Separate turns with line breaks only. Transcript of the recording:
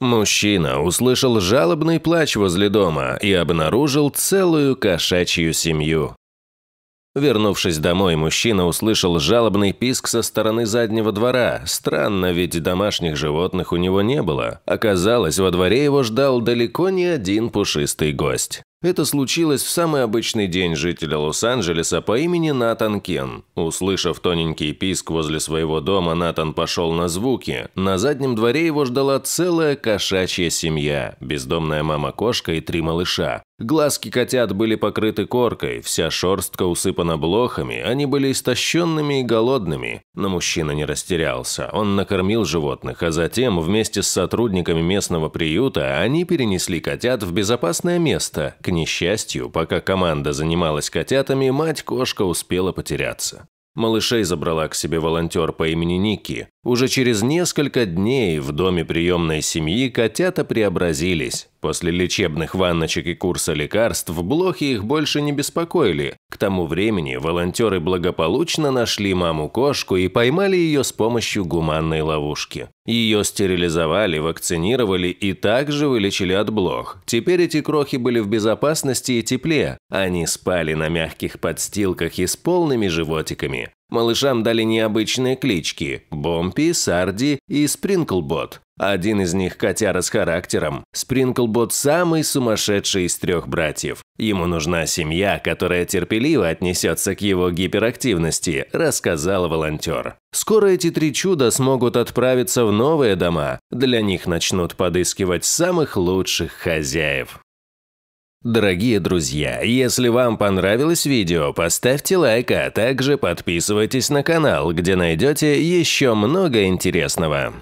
Мужчина услышал жалобный плач возле дома и обнаружил целую кошачью семью. Вернувшись домой, мужчина услышал жалобный писк со стороны заднего двора. Странно, ведь домашних животных у него не было. Оказалось, во дворе его ждал далеко не один пушистый гость. Это случилось в самый обычный день жителя Лос-Анджелеса по имени Натан Кен. Услышав тоненький писк возле своего дома, Натан пошел на звуки. На заднем дворе его ждала целая кошачья семья, бездомная мама-кошка и три малыша. Глазки котят были покрыты коркой, вся шерстка усыпана блохами, они были истощенными и голодными. Но мужчина не растерялся, он накормил животных, а затем вместе с сотрудниками местного приюта они перенесли котят в безопасное место. К несчастью, пока команда занималась котятами, мать-кошка успела потеряться. Малышей забрала к себе волонтер по имени Ники. Уже через несколько дней в доме приемной семьи котята преобразились. После лечебных ванночек и курса лекарств блохи их больше не беспокоили, к тому времени волонтеры благополучно нашли маму-кошку и поймали ее с помощью гуманной ловушки. Ее стерилизовали, вакцинировали и также вылечили от блох. Теперь эти крохи были в безопасности и тепле. Они спали на мягких подстилках и с полными животиками. Малышам дали необычные клички – Бомпи, Сарди и Спринклбот. Один из них – котяра с характером. Спринклбот – самый сумасшедший из трех братьев. Ему нужна семья, которая терпеливо отнесется к его гиперактивности, рассказал волонтер. Скоро эти три чуда смогут отправиться в новые дома. Для них начнут подыскивать самых лучших хозяев. Дорогие друзья, если вам понравилось видео, поставьте лайк, а также подписывайтесь на канал, где найдете еще много интересного.